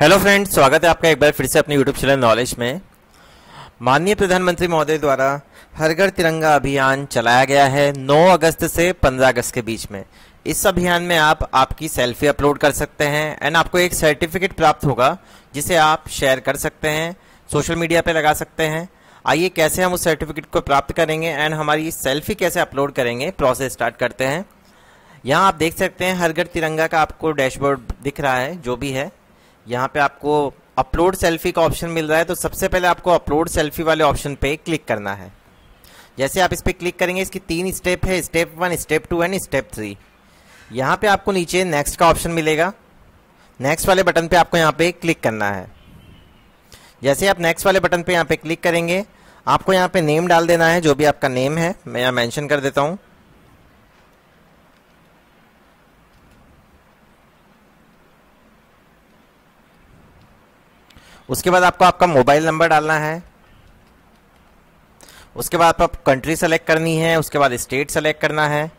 hello friends स्वागत है आपका एक बार फिर से अपने यूट्यूब चैनल नॉलेज में माननीय प्रधानमंत्री महोदय द्वारा हर घर तिरंगा अभियान चलाया गया है 9 अगस्त से 15 अगस्त के बीच में इस अभियान में आप आपकी सेल्फी अपलोड कर सकते हैं एंड आपको एक सर्टिफिकेट प्राप्त होगा जिसे आप शेयर कर सकते हैं सोशल मीडिया पर लगा सकते हैं आइए कैसे हम उस सर्टिफिकेट को प्राप्त करेंगे एंड हमारी सेल्फी कैसे अपलोड करेंगे प्रोसेस स्टार्ट करते हैं यहाँ आप देख सकते हैं हर घर तिरंगा का आपको डैशबोर्ड दिख रहा है जो भी है यहाँ पे आपको अपलोड सेल्फी का ऑप्शन मिल रहा है तो सबसे पहले आपको अपलोड सेल्फी वाले ऑप्शन पे क्लिक करना है जैसे आप इस पर क्लिक करेंगे इसकी तीन स्टेप है step one step two and step three यहाँ पे आपको नीचे नेक्स्ट का ऑप्शन मिलेगा नेक्स्ट वाले बटन पे आपको यहाँ पे क्लिक करना है जैसे आप नेक्स्ट वाले बटन पे यहाँ पे क्लिक करेंगे आपको यहाँ पे नेम डाल देना है जो भी आपका नेम है मैं यहाँ मेंशन कर देता हूँ उसके बाद आपको आपका मोबाइल नंबर डालना है उसके बाद आप कंट्री सेलेक्ट करनी है उसके बाद स्टेट सेलेक्ट करना है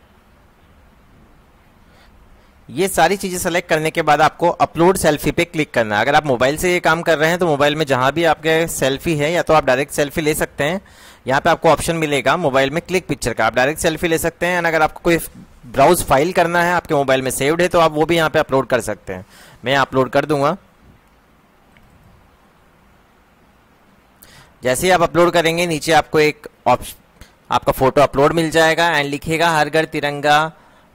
ये सारी चीज़ें सेलेक्ट करने के बाद आपको अपलोड सेल्फी पे क्लिक करना है अगर आप मोबाइल से ये काम कर रहे हैं तो मोबाइल में जहां भी आपके सेल्फी है या तो आप डायरेक्ट सेल्फी ले सकते हैं यहां पे आपको ऑप्शन मिलेगा मोबाइल में क्लिक पिक्चर का आप डायरेक्ट सेल्फी ले सकते हैं अगर आपको कोई ब्राउज फाइल करना है आपके मोबाइल में सेव्ड है तो आप वो भी यहाँ पर अपलोड कर सकते हैं मैं अपलोड कर दूंगा जैसे ही आप अपलोड करेंगे नीचे आपको एक ऑप्शन आपका फोटो अपलोड मिल जाएगा एंड लिखेगा हर घर तिरंगा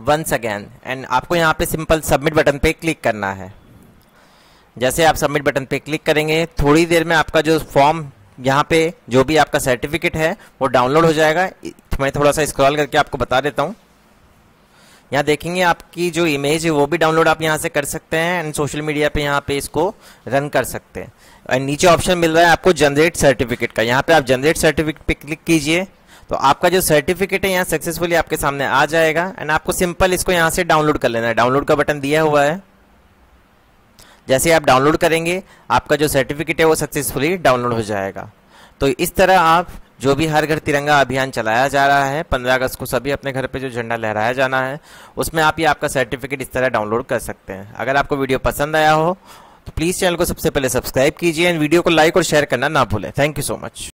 वंस अगैन एंड आपको यहाँ पे सिंपल सबमिट बटन पे क्लिक करना है जैसे आप सबमिट बटन पे क्लिक करेंगे थोड़ी देर में आपका जो फॉर्म यहाँ पे जो भी आपका सर्टिफिकेट है वो डाउनलोड हो जाएगा मैं थोड़ा सा स्क्रॉल करके आपको बता देता हूँ यहाँ देखेंगे आपकी जो इमेज है वो भी डाउनलोड आप यहाँ से कर सकते हैं एंड सोशल मीडिया पे यहाँ पे इसको रन कर सकते हैं एंड नीचे ऑप्शन मिल रहा है आपको जनरेट सर्टिफिकेट का यहाँ पे आप जनरेट सर्टिफिकेट पे क्लिक कीजिए तो आपका जो सर्टिफिकेट है यहाँ सक्सेसफुली आपके सामने आ जाएगा एंड आपको सिंपल इसको यहाँ से डाउनलोड कर लेना है डाउनलोड का बटन दिया हुआ है जैसे आप डाउनलोड करेंगे आपका जो सर्टिफिकेट है वो सक्सेसफुली डाउनलोड हो जाएगा तो इस तरह आप जो भी हर घर तिरंगा अभियान चलाया जा रहा है पंद्रह अगस्त को सभी अपने घर पे जो झंडा लहराया जाना है उसमें आप ये आपका सर्टिफिकेट इस तरह डाउनलोड कर सकते हैं अगर आपको वीडियो पसंद आया हो तो प्लीज़ चैनल को सबसे पहले सब्सक्राइब कीजिए एंड वीडियो को लाइक और शेयर करना ना भूलें थैंक यू सो मच